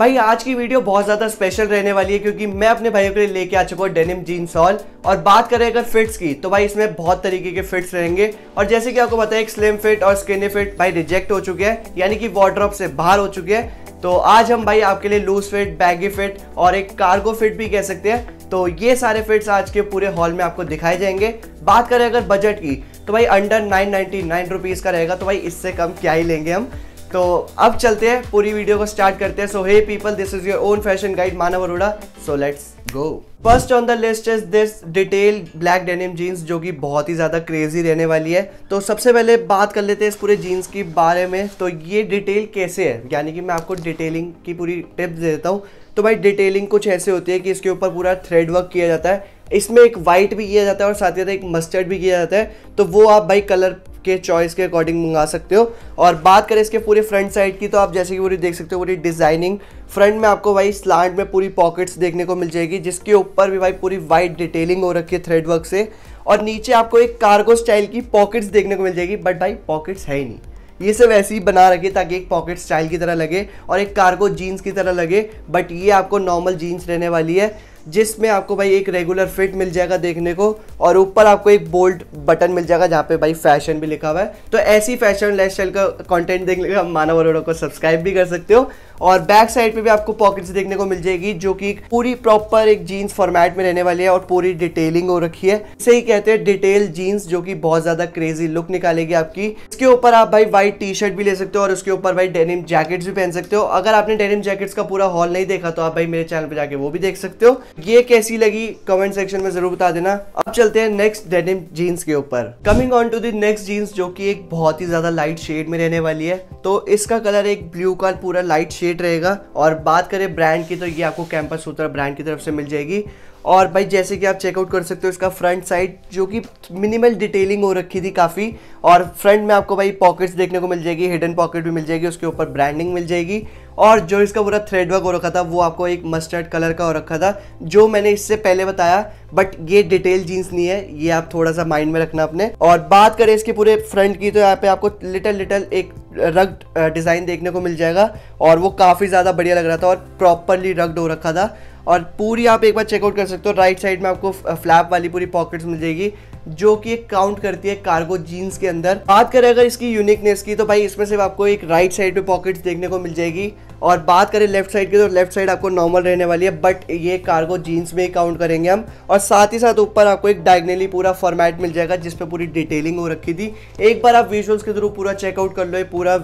भाई आज की वीडियो बहुत ज़्यादा स्पेशल रहने वाली है क्योंकि मैं अपने भाइयों के लिए लेके आ चुका हूँ डेनिम जीन सॉल और बात करें अगर फिट्स की तो भाई इसमें बहुत तरीके के फिट्स रहेंगे और जैसे कि आपको पता है एक स्लिम फिट और स्किनी फिट भाई रिजेक्ट हो चुके हैं यानी कि वार्ड्रॉप से बाहर हो चुके हैं तो आज हम भाई आपके लिए लूज फिट बैगी फिट और एक कार्गो फिट भी कह सकते हैं तो ये सारे फिट्स आज के पूरे हॉल में आपको दिखाए जाएंगे बात करें अगर बजट की तो भाई under nine ninety nine rupees का रहेगा तो भाई इससे कम क्या ही लेंगे हम तो अब चलते हैं पूरी वीडियो को स्टार्ट करते हैं so hey people this is your own fashion guide Manav Arora so let's go first on the list is this detail black denim jeans जो कि बहुत ही ज़्यादा क्रेजी रहने वाली है तो सबसे पहले बात कर लेते हैं इस पूरे जीन्स के बारे में तो ये डिटेल कैसे है यानी कि मैं आपको डिटेलिंग की पूरी टिप्स दे देता हूँ तो भाई डिटेलिंग कुछ ऐसे होती है कि इसके ऊपर पूरा थ्रेड वर्क किया जाता है इसमें एक वाइट भी किया जाता है और साथ ही साथ एक मस्टर्ड भी किया जाता है तो वो आप भाई कलर आपके चॉइस के अकॉर्डिंग मंगा सकते हो और बात करें इसके पूरे फ्रंट साइड की तो आप जैसे कि पूरी देख सकते हो पूरी डिज़ाइनिंग फ्रंट में आपको भाई स्लांट में पूरी पॉकेट्स देखने को मिल जाएगी जिसके ऊपर भी भाई पूरी वाइट डिटेलिंग हो रखी है थ्रेड वर्क से और नीचे आपको एक कार्गो स्टाइल की पॉकेट्स देखने को मिल जाएगी बट भाई पॉकेट्स है ही नहीं ये सब ऐसे ही बना रखे ताकि एक पॉकेट स्टाइल की तरह लगे और एक कार्गो जीन्स की तरह लगे बट ये आपको नॉर्मल जीन्स रहने वाली है जिसमें आपको भाई एक रेगुलर फिट मिल जाएगा देखने को और ऊपर आपको एक बोल्ड बटन मिल जाएगा जहाँ पे भाई फैशन भी लिखा हुआ है तो ऐसी फैशन लाइफ स्टाइल का कंटेंट देखने के लिए मानव अरोड़ा को सब्सक्राइब भी कर सकते हो और बैक साइड पे भी आपको पॉकेट्स देखने को मिल जाएगी जो कि पूरी प्रॉपर एक जीन्स फॉर्मेट में रहने वाली है और पूरी डिटेलिंग हो रखी है इसे ही कहते हैं डिटेल जीन्स जो कि बहुत ज़्यादा क्रेजी लुक निकालेगी आपकी इसके ऊपर आप भाई व्हाइट टी शर्ट भी ले सकते हो और उसके ऊपर भाई डेनिम जैकेट्स भी पहन सकते हो अगर आपने डेनिम जैकेट्स का पूरा हॉल नहीं देखा तो आप भाई मेरे चैनल पर जाके वो भी देख सकते हो ये कैसी लगी कमेंट सेक्शन में जरूर बता देना अब चल चलते हैं नेक्स्ट डेनिम जीन्स के ऊपर coming on to the next jeans जो कि एक बहुत ही ज्यादा लाइट शेड में रहने वाली है तो इसका कलर एक ब्लू का पूरा लाइट शेड रहेगा और बात करें ब्रांड की तो ये आपको कैंपस सूत्र ब्रांड की तरफ से मिल जाएगी और भाई जैसे कि आप चेकआउट कर सकते हो इसका फ्रंट साइड जो कि मिनिमल डिटेलिंग हो रखी थी काफ़ी और फ्रंट में आपको भाई पॉकेट्स देखने को मिल जाएगी हिडन पॉकेट भी मिल जाएगी उसके ऊपर ब्रांडिंग मिल जाएगी और जो इसका पूरा थ्रेड वर्क हो रखा था वो आपको एक मस्टर्ड कलर का हो रखा था जो मैंने इससे पहले बताया बट ये डिटेल जीन्स नहीं है ये आप थोड़ा सा माइंड में रखना अपने और बात करें इसके पूरे फ्रंट की तो यहाँ पे आपको लिटल लिटल एक रग्ड डिज़ाइन देखने को मिल जाएगा और वो काफ़ी ज़्यादा बढ़िया लग रहा था और प्रॉपरली रग्ड हो रखा था और पूरी आप एक बार चेकआउट कर सकते हो राइट साइड में आपको फ्लैप वाली पूरी पॉकेट्स मिल जाएगी जो कि एक काउंट करती है कार्गो जीन्स के अंदर बात करें अगर इसकी यूनिकनेस की तो भाई इसमें सिर्फ आपको एक राइट साइड पे पॉकेट्स देखने को मिल जाएगी और बात करें लेफ्ट साइड की तो लेफ्ट साइड आपको नॉर्मल रहने वाली है बट ये कार्गो जीन्स में ही काउंट करेंगे हम और साथ ही साथ ऊपर आपको एक डायग्नली पूरा फॉर्मेट मिल जाएगा जिसपे पूरी डिटेलिंग हो रखी थी एक बार आप विजुअल्स के थ्रू पूरा चेकआउट कर लो पूरा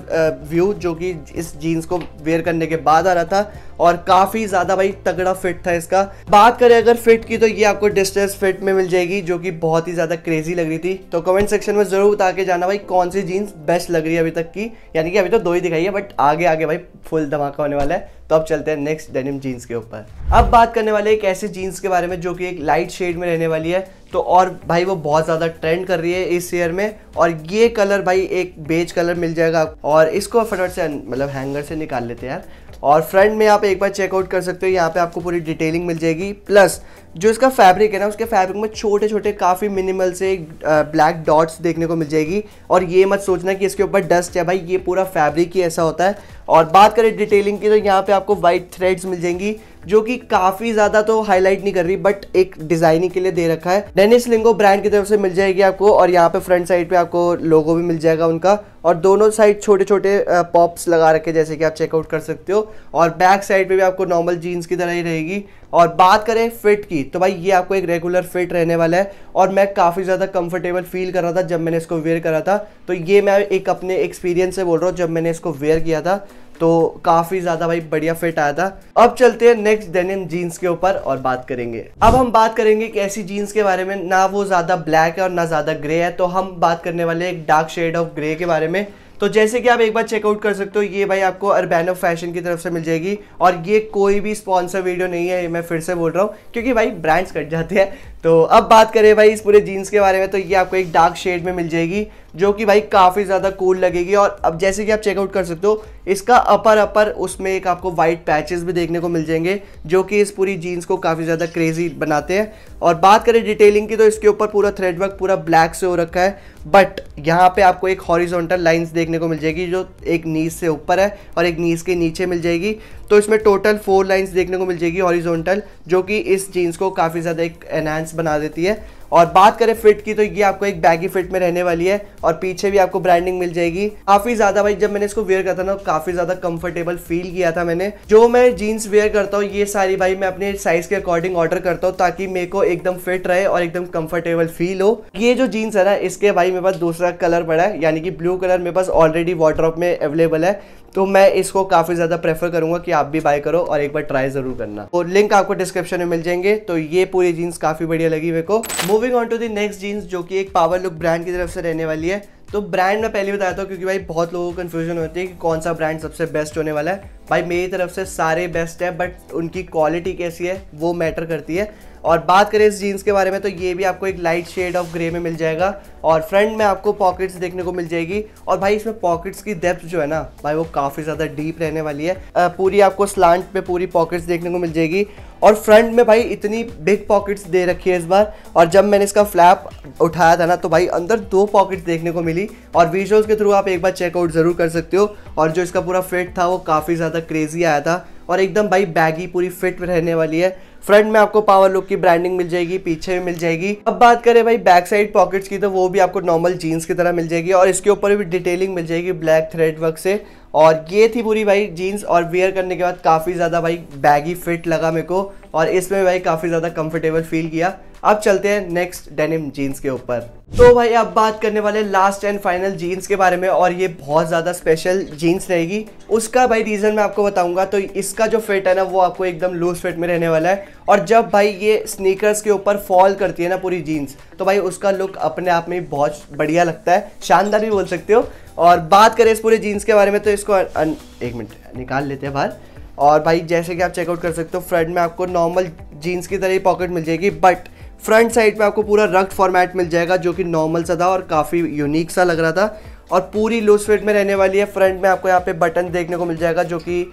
व्यू जो कि इस जीन्स को वेयर करने के बाद आ रहा था और काफ़ी ज़्यादा भाई तगड़ा फिट था इसका बात करें अगर फिट की तो ये आपको डिस्टेंस फिट में मिल जाएगी जो कि बहुत ही ज़्यादा क्रेजी लग रही थी तो कमेंट सेक्शन में ज़रूर बता के जाना भाई कौन सी जीन्स बेस्ट लग रही है अभी तक की यानी कि अभी तो दो ही दिखाई है बट आगे आगे भाई फुल धमाका होने वाला है तो अब चलते हैं नेक्स्ट डेनिम जीन्स के ऊपर अब बात करने वाले एक ऐसे जीन्स के बारे में जो कि एक लाइट शेड में रहने वाली है तो और भाई वो बहुत ज़्यादा ट्रेंड कर रही है इस ईयर में और ये कलर भाई एक बेज कलर मिल जाएगा और इसको फटाफट से मतलब हैंगर से निकाल लेते हैं यार और फ्रंट में आप एक बार चेकआउट कर सकते हो यहाँ पे आपको पूरी डिटेलिंग मिल जाएगी प्लस जो इसका फैब्रिक है ना उसके फैब्रिक में छोटे छोटे काफ़ी मिनिमल से ब्लैक डॉट्स देखने को मिल जाएगी और ये मत सोचना कि इसके ऊपर डस्ट है भाई ये पूरा फैब्रिक ही ऐसा होता है और बात करें डिटेलिंग की तो यहाँ पे आपको वाइट थ्रेड्स मिल जाएंगी जो कि काफी ज्यादा तो हाईलाइट नहीं कर रही बट एक डिजाइनिंग के लिए दे रखा है डेनिस लिंगो ब्रांड की तरफ से मिल जाएगी आपको और यहाँ पे फ्रंट साइड पे आपको लोगो भी मिल जाएगा उनका और दोनों साइड छोटे छोटे पॉप्स लगा रखे जैसे कि आप चेकआउट कर सकते हो और बैक साइड पे भी आपको नॉर्मल जीन्स की तरह ही रहेगी और बात करें फिट की तो भाई ये आपको एक रेगुलर फिट रहने वाला है और मैं काफ़ी ज़्यादा कंफर्टेबल फील कर रहा था जब मैंने इसको वेयर करा था तो ये मैं एक अपने एक्सपीरियंस से बोल रहा हूँ जब मैंने इसको वेयर किया था तो काफ़ी ज़्यादा भाई बढ़िया फिट आया था अब चलते हैं नेक्स्ट डेनिम जीन्स के ऊपर और बात करेंगे अब हम बात करेंगे कि ऐसी जीन्स के बारे में ना वो ज़्यादा ब्लैक है और ना ज़्यादा ग्रे है तो हम बात करने वाले एक डार्क शेड ऑफ ग्रे के बारे में तो जैसे कि आप एक बार चेकआउट कर सकते हो ये भाई आपको अरबैनो फैशन की तरफ से मिल जाएगी और ये कोई भी स्पॉन्सर वीडियो नहीं है मैं फिर से बोल रहा हूँ क्योंकि भाई ब्रांड्स कट जाते हैं तो अब बात करें भाई इस पूरे जीन्स के बारे में तो ये आपको एक डार्क शेड में मिल जाएगी जो कि भाई काफ़ी ज़्यादा कूल लगेगी और अब जैसे कि आप चेकआउट कर सकते हो इसका अपर अपर उसमें एक आपको वाइट पैचेस भी देखने को मिल जाएंगे जो कि इस पूरी जीन्स को काफ़ी ज़्यादा क्रेजी बनाते हैं और बात करें डिटेलिंग की तो इसके ऊपर पूरा थ्रेडवर्क पूरा ब्लैक से हो रखा है बट यहाँ पर आपको एक हॉरिजोंटल लाइन्स देखने को मिल जाएगी जो एक नीज से ऊपर है और एक नीज के नीचे मिल जाएगी तो इसमें टोटल फोर लाइंस देखने को मिल जाएगी हॉरिजॉन्टल जो कि इस जीन्स को काफ़ी ज़्यादा एक एनहांस बना देती है और बात करें फिट की तो ये आपको एक बैगी फिट में रहने वाली है और पीछे भी आपको ब्रांडिंग मिल जाएगी काफ़ी ज़्यादा भाई जब मैंने इसको वेयर करता ना काफ़ी ज़्यादा कंफर्टेबल फील किया था मैंने जो मैं जीन्स वेयर करता हूँ ये सारी भाई मैं अपने साइज़ के अकॉर्डिंग ऑर्डर करता हूँ ताकि मेरे को एकदम फिट रहे और एकदम कम्फर्टेबल फील हो ये जो जीन्स है ना इसके भाई मेरे पास दूसरा कलर पड़ा है यानी कि ब्लू कलर मेरे पास ऑलरेडी वॉटर में अवेलेबल है तो मैं इसको काफ़ी ज़्यादा प्रेफर करूँगा कि आप भी बाय करो और एक बार ट्राई ज़रूर करना और तो लिंक आपको डिस्क्रिप्शन में मिल जाएंगे तो ये पूरी जीन्स काफ़ी बढ़िया लगी मेरे को moving on to the next jeans जो कि एक पावर लुक ब्रांड की तरफ से रहने वाली है तो ब्रांड मैं पहले बताता हूँ क्योंकि भाई बहुत लोगों को कन्फ्यूजन होती है कि कौन सा ब्रांड सबसे बेस्ट होने वाला है भाई मेरी तरफ से सारे बेस्ट है बट उनकी क्वालिटी कैसी है वो मैटर करती है और बात करें इस जीन्स के बारे में तो ये भी आपको एक लाइट शेड ऑफ ग्रे में मिल जाएगा और फ्रंट में आपको पॉकेट्स देखने को मिल जाएगी और भाई इसमें पॉकेट्स की डेप्थ जो है ना भाई वो काफ़ी ज़्यादा डीप रहने वाली है आ, पूरी आपको स्लांट पे पूरी पॉकेट्स देखने को मिल जाएगी और फ्रंट में भाई इतनी बिग पॉकेट्स दे रखी है इस बार और जब मैंने इसका फ्लैप उठाया था ना तो भाई अंदर दो पॉकेट्स देखने को मिली और विजुअल्स के थ्रू आप एक बार चेकआउट ज़रूर कर सकते हो और जो इसका पूरा फिट था वो काफ़ी ज़्यादा क्रेजी आया था और एकदम भाई बैगी पूरी फिट रहने वाली है फ्रंट में आपको पावर लुक की ब्रांडिंग मिल जाएगी पीछे भी मिल जाएगी अब बात करें भाई बैक साइड पॉकेट्स की तो वो भी आपको नॉर्मल जीन्स की तरह मिल जाएगी और इसके ऊपर भी डिटेलिंग मिल जाएगी ब्लैक थ्रेड वर्क से और ये थी पूरी भाई जीन्स और वेयर करने के बाद काफ़ी ज़्यादा भाई बैगी फिट लगा मेरे को और इसमें भाई काफ़ी ज़्यादा कंफर्टेबल फील किया अब चलते हैं नेक्स्ट डेनिम जीन्स के ऊपर तो भाई अब बात करने वाले लास्ट एंड फाइनल जीन्स के बारे में और ये बहुत ज़्यादा स्पेशल जीन्स रहेगी उसका भाई रीज़न मैं आपको बताऊंगा तो इसका जो फिट है ना वो आपको एकदम लूज फिट में रहने वाला है और जब भाई ये स्नीकर्स के ऊपर फॉल करती है ना पूरी जीन्स तो भाई उसका लुक अपने आप में बहुत बढ़िया लगता है शानदार भी बोल सकते हो और बात करें इस पूरे जीन्स के बारे में तो इसको एक मिनट निकाल लेते हैं बाहर और भाई जैसे कि आप चेकआउट कर सकते हो फ्रंट में आपको नॉर्मल जीन्स की तरह ही पॉकेट मिल जाएगी बट फ्रंट साइड में आपको पूरा रक्ट फॉर्मेट मिल जाएगा जो कि नॉर्मल सा था और काफ़ी यूनिक सा लग रहा था और पूरी लूज फिट में रहने वाली है फ्रंट में आपको यहाँ पे बटन देखने को मिल जाएगा जो कि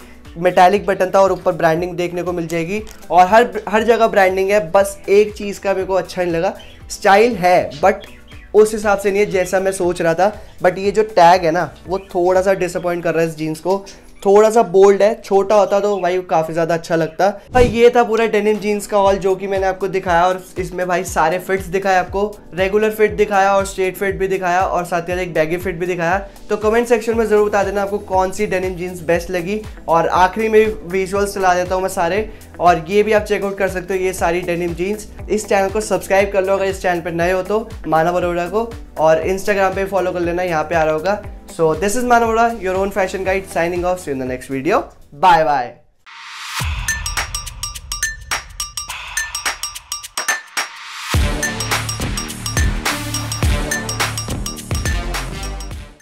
मेटालिक बटन था और ऊपर ब्रांडिंग देखने को मिल जाएगी और हर हर जगह ब्रांडिंग है बस एक चीज़ का मेरे को अच्छा नहीं लगा स्टाइल है बट उस हिसाब से नहीं है जैसा मैं सोच रहा था बट ये जो टैग है ना वो थोड़ा सा डिसअपॉइंट कर रहा है इस जीन्स को थोड़ा सा बोल्ड है छोटा होता तो भाई काफ़ी ज़्यादा अच्छा लगता भाई ये था पूरा डेनिम जीन्स का हॉल जो कि मैंने आपको दिखाया और इसमें भाई सारे फिट्स दिखाए आपको रेगुलर फिट दिखाया और स्ट्रेट फिट भी दिखाया और साथ ही साथ एक बैगी फिट भी दिखाया तो कमेंट सेक्शन में ज़रूर बता देना आपको कौन सी डेनिम जीन्स बेस्ट लगी और आखिरी में विजुअल्स चला देता हूँ मैं सारे और ये भी आप चेकआउट कर सकते हो ये सारी डेनिम जीन्स इस चैनल को सब्सक्राइब कर लो अगर इस चैनल पर नए हो तो मानव अरोड़ा को और इंस्टाग्राम पर फॉलो कर लेना यहाँ पे आ रहा होगा So this is Manavara, your own fashion guide signing off. See you in the next video. Bye bye.